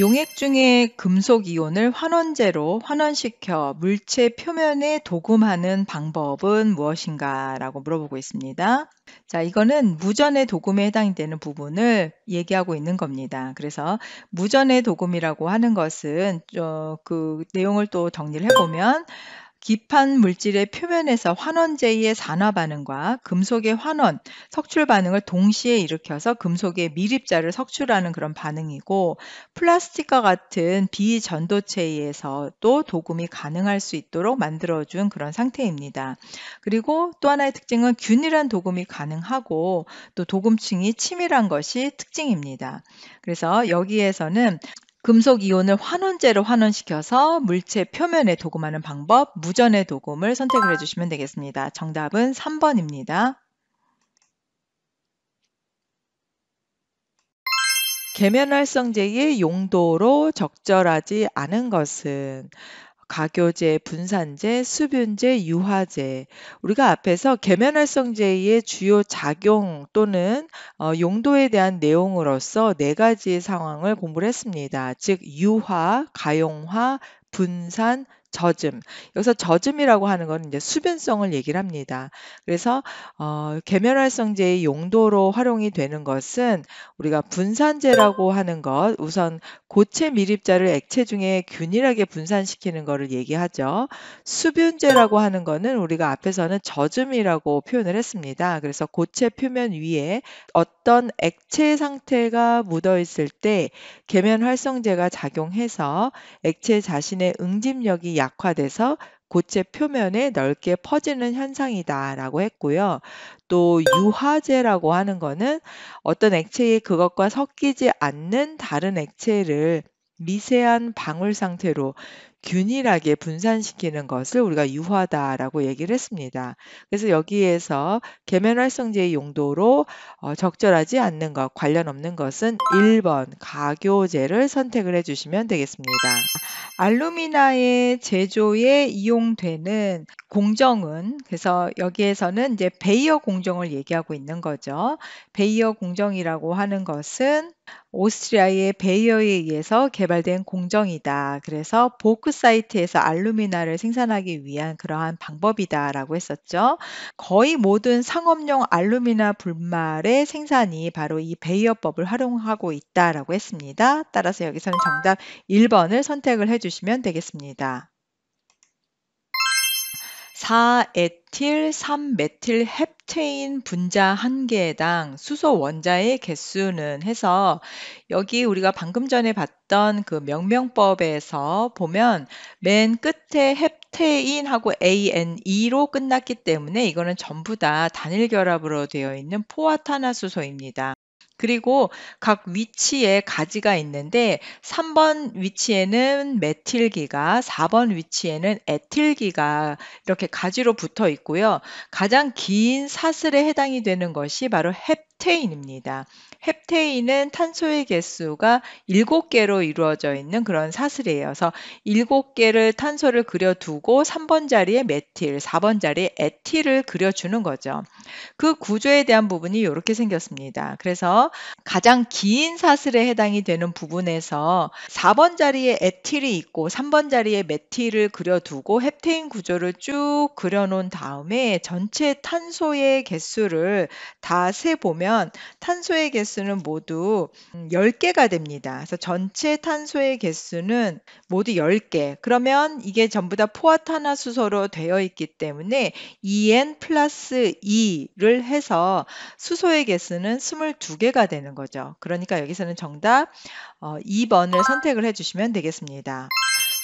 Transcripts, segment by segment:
용액 중에 금속 이온을 환원제로 환원시켜 물체 표면에 도금하는 방법은 무엇인가라고 물어보고 있습니다. 자, 이거는 무전의 도금에 해당 되는 부분을 얘기하고 있는 겁니다. 그래서 무전의 도금이라고 하는 것은 어, 그 내용을 또 정리를 해보면 기판 물질의 표면에서 환원제의 산화 반응과 금속의 환원, 석출 반응을 동시에 일으켜서 금속의 미립자를 석출하는 그런 반응이고 플라스틱과 같은 비전도체에 서또 도금이 가능할 수 있도록 만들어준 그런 상태입니다. 그리고 또 하나의 특징은 균일한 도금이 가능하고 또 도금층이 치밀한 것이 특징입니다. 그래서 여기에서는 금속 이온을 환원제로 환원시켜서 물체 표면에 도금하는 방법 무전의 도금을 선택을 해주시면 되겠습니다. 정답은 3번입니다. 계면활성제의 용도로 적절하지 않은 것은 가교제, 분산제, 수변제, 유화제. 우리가 앞에서 계면활성제의 주요 작용 또는 어, 용도에 대한 내용으로서 네 가지의 상황을 공부를 했습니다. 즉 유화, 가용화, 분산, 젖음. 여기서 젖음이라고 하는 건 이제 수변성을 얘기를 합니다. 그래서 어, 계면활성제의 용도로 활용이 되는 것은 우리가 분산제라고 하는 것, 우선 고체 밀입자를 액체 중에 균일하게 분산시키는 것을 얘기하죠. 수변제라고 하는 것은 우리가 앞에서는 젖음이라고 표현을 했습니다. 그래서 고체 표면 위에 어떤 액체 상태가 묻어 있을 때 계면활성제가 작용해서 액체 자신의 응집력이 약화돼서 고체 표면에 넓게 퍼지는 현상이다라고 했고요. 또 유화제라고 하는 거는 어떤 액체의 그것과 섞이지 않는 다른 액체를 미세한 방울 상태로 균일하게 분산시키는 것을 우리가 유화다라고 얘기를 했습니다. 그래서 여기에서 계면활성제의 용도로 어, 적절하지 않는 것, 관련 없는 것은 1번 가교제를 선택을 해주시면 되겠습니다. 알루미나의 제조에 이용되는 공정은 그래서 여기에서는 이제 베이어 공정을 얘기하고 있는 거죠. 베이어 공정이라고 하는 것은 오스트리아의 베이어에 의해서 개발된 공정이다. 그래서 보크 오크사이트에서 알루미나를 생산하기 위한 그러한 방법이다라고 했었죠. 거의 모든 상업용 알루미나 불말의 생산이 바로 이 베이어법을 활용하고 있다라고 했습니다. 따라서 여기서는 정답 1번을 선택을 해 주시면 되겠습니다. 4에 메틸 3메틸 헵테인 분자 한 개당 수소 원자의 개수는 해서 여기 우리가 방금 전에 봤던 그 명명법에서 보면 맨 끝에 헵테인하고 ANE로 끝났기 때문에 이거는 전부 다 단일 결합으로 되어 있는 포화탄화수소입니다. 그리고 각 위치에 가지가 있는데 3번 위치에는 메틸기가, 4번 위치에는 에틸기가 이렇게 가지로 붙어 있고요. 가장 긴 사슬에 해당이 되는 것이 바로 햅 헵테인입니다. 헵테인은 탄소의 개수가 7개로 이루어져 있는 그런 사슬이에요. 그래서 7개를 탄소를 그려두고 3번 자리에 메틸, 4번 자리에 에틸을 그려주는 거죠. 그 구조에 대한 부분이 이렇게 생겼습니다. 그래서 가장 긴 사슬에 해당이 되는 부분에서 4번 자리에 에틸이 있고 3번 자리에 메틸을 그려두고 헵테인 구조를 쭉 그려놓은 다음에 전체 탄소의 개수를 다 세보면 보면 탄소의 개수는 모두 10개가 음, 됩니다. 그래서 전체 탄소의 개수는 모두 10개. 그러면 이게 전부 다 포화탄화수소로 되어 있기 때문에 2n 플러스 2를 해서 수소의 개수는 22개가 되는 거죠. 그러니까 여기서는 정답 2번을 어, 선택을 해주시면 되겠습니다.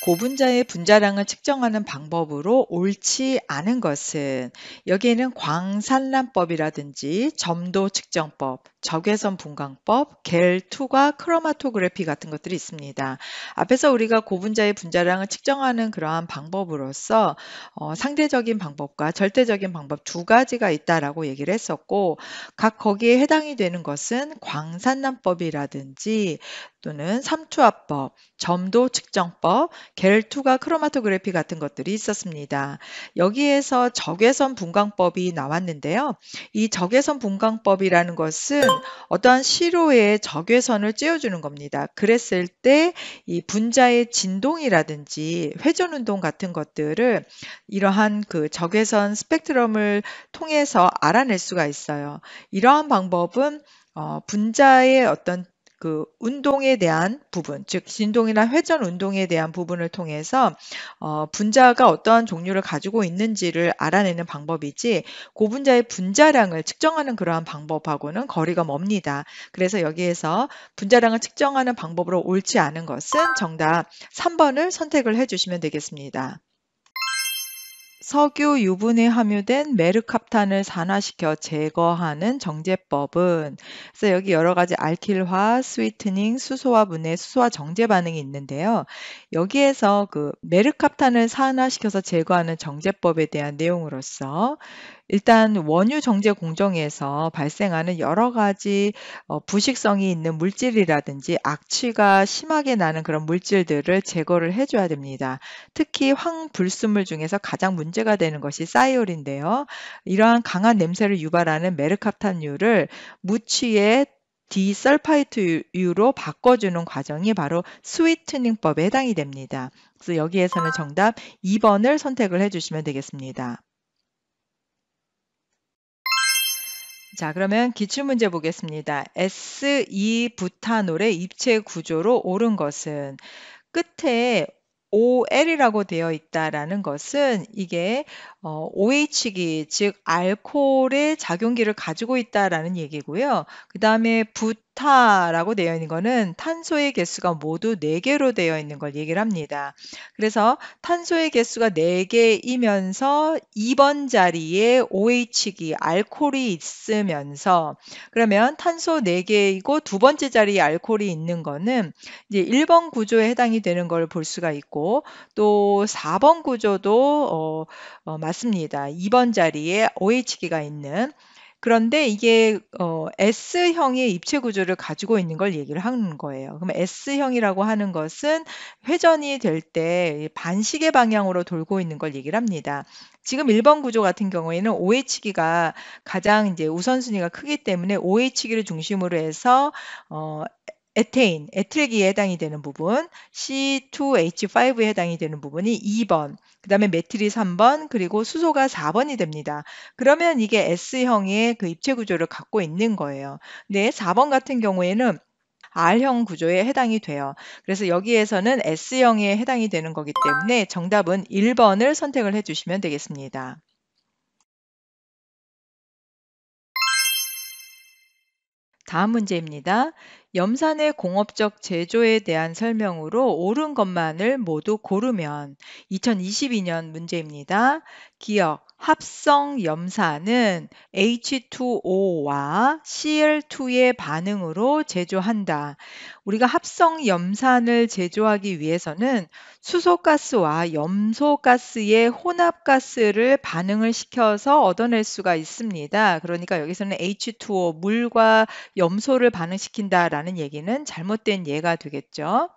고분자의 분자량을 측정하는 방법으로 옳지 않은 것은 여기에는 광산란법이라든지 점도 측정법, 적외선 분광법, 겔2과 크로마토그래피 같은 것들이 있습니다. 앞에서 우리가 고분자의 분자량을 측정하는 그러한 방법으로서 어, 상대적인 방법과 절대적인 방법 두 가지가 있다라고 얘기를 했었고 각 거기에 해당이 되는 것은 광산란법이라든지 또는 삼투압법, 점도 측정법, 겔2과 크로마토그래피 같은 것들이 있었습니다. 여기에서 적외선 분광법이 나왔는데요. 이 적외선 분광법이라는 것은 어떠한 시로의 적외선을 쬐어주는 겁니다. 그랬을 때 이 분자의 진동이라든지 회전 운동 같은 것들을 이러한 그 적외선 스펙트럼을 통해서 알아낼 수가 있어요. 이러한 방법은 어, 분자의 어떤 그 운동에 대한 부분, 즉 진동이나 회전 운동에 대한 부분을 통해서 어, 분자가 어떠한 종류를 가지고 있는지를 알아내는 방법이지 고분자의 분자량을 측정하는 그러한 방법하고는 거리가 멉니다. 그래서 여기에서 분자량을 측정하는 방법으로 옳지 않은 것은 정답 3번을 선택을 해주시면 되겠습니다. 석유 유분에 함유된 메르캅탄을 산화시켜 제거하는 정제법은 그래서 여기 여러 가지 알킬화, 스위트닝, 수소화 분해, 수소화 정제 반응이 있는데요. 여기에서 그 메르캅탄을 산화시켜서 제거하는 정제법에 대한 내용으로서 일단 원유 정제 공정에서 발생하는 여러 가지 어, 부식성이 있는 물질이라든지 악취가 심하게 나는 그런 물질들을 제거를 해줘야 됩니다. 특히 황불순물 중에서 가장 문제가 되는 것이 사이올인데요. 이러한 강한 냄새를 유발하는 메르카탄유를 무취에 디설파이트유로 바꿔주는 과정이 바로 스위트닝법에 해당이 됩니다. 그래서 여기에서는 정답 2번을 선택을 해주시면 되겠습니다. 자, 그러면 기출 문제 보겠습니다. S2부타놀의 e 입체 구조로 옳은 것은 끝에 OL이라고 되어 있다라는 것은 이게 어, OH기 즉 알코올의 작용기를 가지고 있다라는 얘기고요. 그 다음에 붓 좋다라고 되어 있는 거는 탄소의 개수가 모두 4개로 되어 있는 걸 얘기를 합니다. 그래서 탄소의 개수가 4개이면서 2번 자리에 OH기 알코올이 있으면서 그러면 탄소 4개이고 두 번째 자리에 알코올이 있는 거는 이제 1번 구조에 해당이 되는 걸 볼 수가 있고 또 4번 구조도 어, 어, 맞습니다. 2번 자리에 OH기가 있는 그런데 이게 어 S형의 입체 구조를 가지고 있는 걸 얘기를 하는 거예요. 그럼 S형이라고 하는 것은 회전이 될 때 반시계 방향으로 돌고 있는 걸 얘기를 합니다. 지금 1번 구조 같은 경우에는 OH기가 가장 이제 우선순위가 크기 때문에 OH기를 중심으로 해서 어 에테인, 에트레기에 해당이 되는 부분, C2H5에 해당이 되는 부분이 2번, 그 다음에 메틸이 3번, 그리고 수소가 4번이 됩니다. 그러면 이게 S형의 그 입체 구조를 갖고 있는 거예요. 근데 4번 같은 경우에는 R형 구조에 해당이 돼요. 그래서 여기에서는 S형에 해당이 되는 거기 때문에 정답은 1번을 선택을 해주시면 되겠습니다. 다음 문제입니다. 염산의 공업적 제조에 대한 설명으로 옳은 것만을 모두 고르면 2022년 문제입니다. 기억 합성 염산은 H2O와 Cl2의 반응으로 제조한다. 우리가 합성 염산을 제조하기 위해서는 수소가스와 염소가스의 혼합가스를 반응을 시켜서 얻어낼 수가 있습니다. 그러니까 여기서는 H2O, 물과 염소를 반응시킨다. 라는 얘기는 잘못된 예가 되겠죠.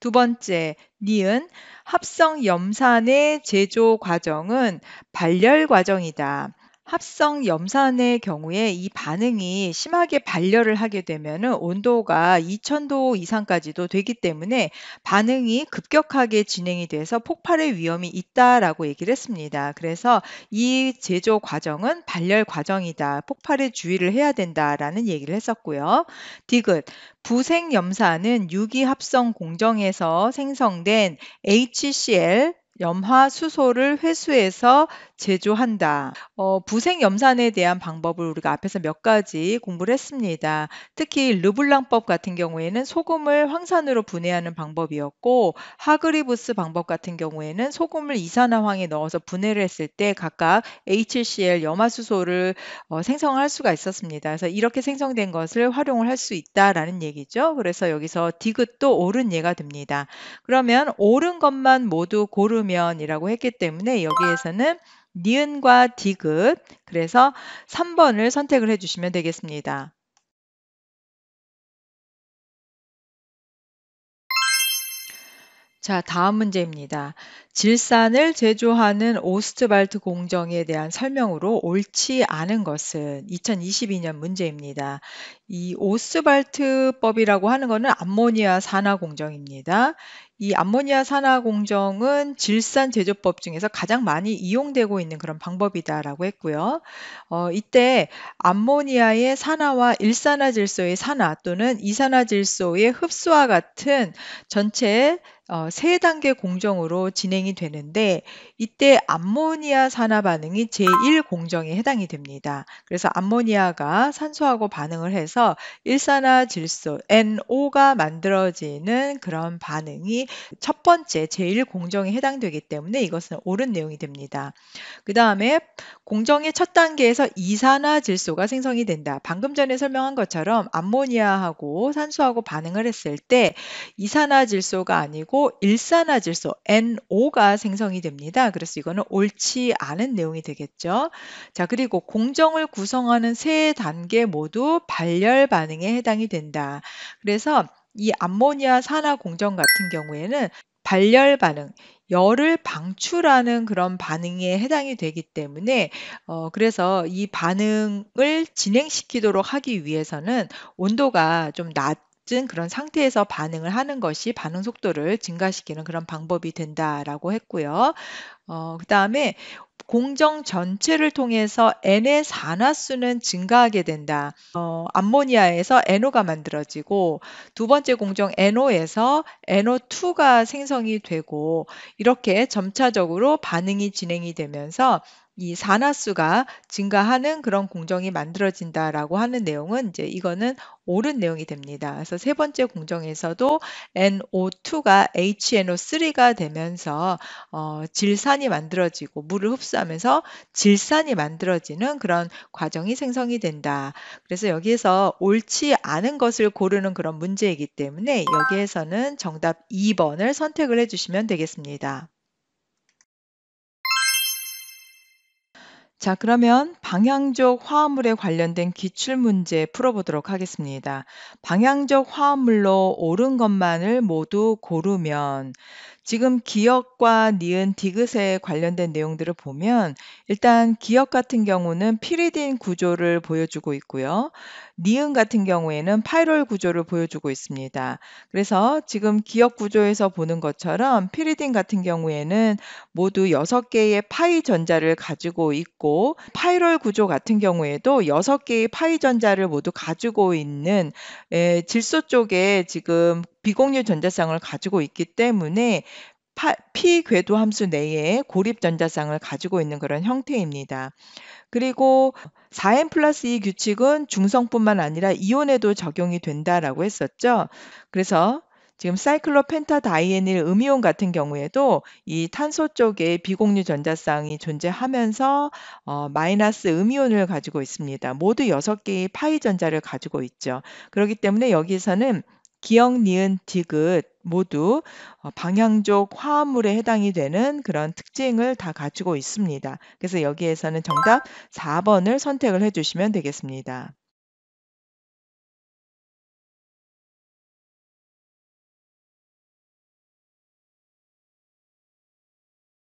두 번째, 니은 합성 염산의 제조 과정은 발열 과정이다. 합성 염산의 경우에 이 반응이 심하게 발열을 하게 되면 온도가 2000도 이상까지도 되기 때문에 반응이 급격하게 진행이 돼서 폭발의 위험이 있다라고 얘기를 했습니다. 그래서 이 제조 과정은 발열 과정이다. 폭발에 주의를 해야 된다라는 얘기를 했었고요. 디귿 부생염산은 유기합성 공정에서 생성된 HCl 염화수소를 회수해서 제조한다. 어, 부생염산에 대한 방법을 우리가 앞에서 몇 가지 공부를 했습니다. 특히 르블랑법 같은 경우에는 소금을 황산으로 분해하는 방법이었고 하그리브스 방법 같은 경우에는 소금을 이산화황에 넣어서 분해를 했을 때 각각 HCl 염화수소를 어, 생성할 수가 있었습니다. 그래서 이렇게 생성된 것을 활용을 할 수 있다라는 얘기죠. 그래서 여기서 디귿도 옳은 예가 됩니다. 그러면 옳은 것만 모두 고른 모르면이라고 했기 때문에 여기에서는 니은과 디귿 그래서 3번을 선택을 해주시면 되겠습니다. 자, 다음 문제입니다. 질산을 제조하는 오스트발트 공정에 대한 설명으로 옳지 않은 것은 2022년 문제입니다. 이 오스트발트법이라고 하는 것은 암모니아 산화 공정입니다. 이 암모니아 산화 공정은 질산 제조법 중에서 가장 많이 이용되고 있는 그런 방법이다라고 했고요. 어, 이때 암모니아의 산화와 일산화질소의 산화 또는 이산화질소의 흡수와 같은 전체 어3 단계 공정으로 진행이 되는데 이때 암모니아 산화 반응이 제1 공정에 해당이 됩니다. 그래서 암모니아가 산소하고 반응을 해서 일산화질소 NO가 만들어지는 그런 반응이 첫 번째 제1 공정에 해당되기 때문에 이것은 옳은 내용이 됩니다. 그다음에 공정의 첫 단계에서 이산화질소가 생성이 된다. 방금 전에 설명한 것처럼 암모니아하고 산소하고 반응을 했을 때 이산화질소가 아니고 않고 일산화질소 NO가 생성이 됩니다. 그래서 이거는 옳지 않은 내용이 되겠죠. 자, 그리고 공정을 구성하는 세 단계 모두 발열 반응에 해당이 된다. 그래서 이 암모니아 산화 공정 같은 경우에는 발열 반응, 열을 방출하는 그런 반응에 해당이 되기 때문에 어 그래서 이 반응을 진행시키도록 하기 위해서는 온도가 좀낮 같은 그런 상태에서 반응을 하는 것이 반응 속도를 증가시키는 그런 방법이 된다라고 했고요. 어, 그 다음에 공정 전체를 통해서 N의 산화수는 증가하게 된다. 어, 암모니아에서 NO가 만들어지고 두 번째 공정 NO에서 NO2가 생성이 되고 이렇게 점차적으로 반응이 진행이 되면서 이 산화수가 증가하는 그런 공정이 만들어진다라고 하는 내용은 이제 이거는 옳은 내용이 됩니다. 그래서 세 번째 공정에서도 NO2가 HNO3가 되면서 어, 질산이 만들어지고 물을 흡수하면서 질산이 만들어지는 그런 과정이 생성이 된다. 그래서 여기에서 옳지 않은 것을 고르는 그런 문제이기 때문에 여기에서는 정답 2번을 선택을 해주시면 되겠습니다. 자, 그러면 방향적 화합물에 관련된 기출 문제 풀어보도록 하겠습니다. 방향적 화합물로 옳은 것만을 모두 고르면 지금 기역과 니은 디귿에 관련된 내용들을 보면 일단 기역 같은 경우는 피리딘 구조를 보여주고 있고요. 니은 같은 경우에는 파이롤 구조를 보여주고 있습니다. 그래서 지금 기역 구조에서 보는 것처럼 피리딘 같은 경우에는 모두 6개의 파이 전자를 가지고 있고 파이롤 구조 같은 경우에도 6개의 파이 전자를 모두 가지고 있는 에, 예, 질소 쪽에 지금 비공유 전자쌍을 가지고 있기 때문에 파, 피 궤도 함수 내에 고립 전자쌍을 가지고 있는 그런 형태입니다. 그리고 4n 플러스 2 규칙은 중성뿐만 아니라 이온에도 적용이 된다라고 했었죠. 그래서 지금 사이클로펜타다이에닐 음이온 같은 경우에도 이 탄소 쪽에 비공유 전자쌍이 존재하면서 어, 마이너스 음이온을 가지고 있습니다. 모두 6 개의 파이 전자를 가지고 있죠. 그렇기 때문에 여기서는 기역, 니은, 디귿 모두 어, 방향족 화합물에 해당이 되는 그런 특징을 다갖추고 있습니다. 그래서 여기에서는 정답 4번을 선택을 해주시면 되겠습니다.